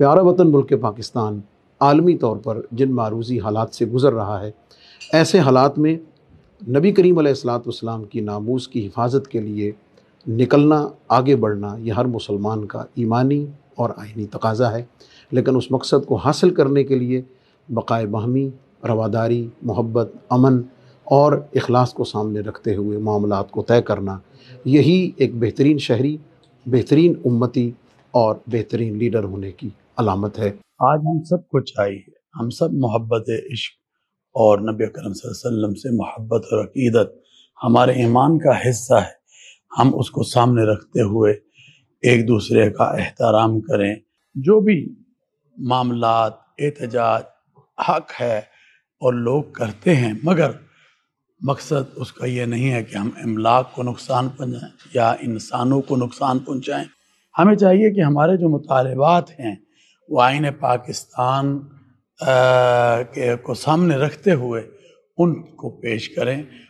प्यारा वतन मुल्क पाकिस्तान आलमी तौर पर जिन मारूजी हालात से गुज़र रहा है ऐसे हालात में नबी करीम सलाम की नामूज़ की हिफाजत के लिए निकलना आगे बढ़ना यह हर मुसलमान का ईमानी और आइनी तकाजा है लेकिन उस मकसद को हासिल करने के लिए बकाए बहमी रवादारी मोहब्बत अमन और अखलास को सामने रखते हुए मामला को तय करना यही एक बेहतरीन शहरी बेहतरीन उम्मती और बेहतरीन लीडर होने की अलामत है आज हम सब को चाहिए हम सब मोहब्बत इश्क और नबी करम वसल्लम से मोहब्बत और अकीदत हमारे ईमान का हिस्सा है हम उसको सामने रखते हुए एक दूसरे का एहतराम करें जो भी मामला एहतजाज हक है और लोग करते हैं मगर मकसद उसका यह नहीं है कि हम अमलाक को नुकसान पहुँचाएँ या इंसानों को नुकसान पहुँचाएँ हमें चाहिए कि हमारे जो मुतालबात हैं वो आइन पाकिस्तान आ, के को सामने रखते हुए उनको पेश करें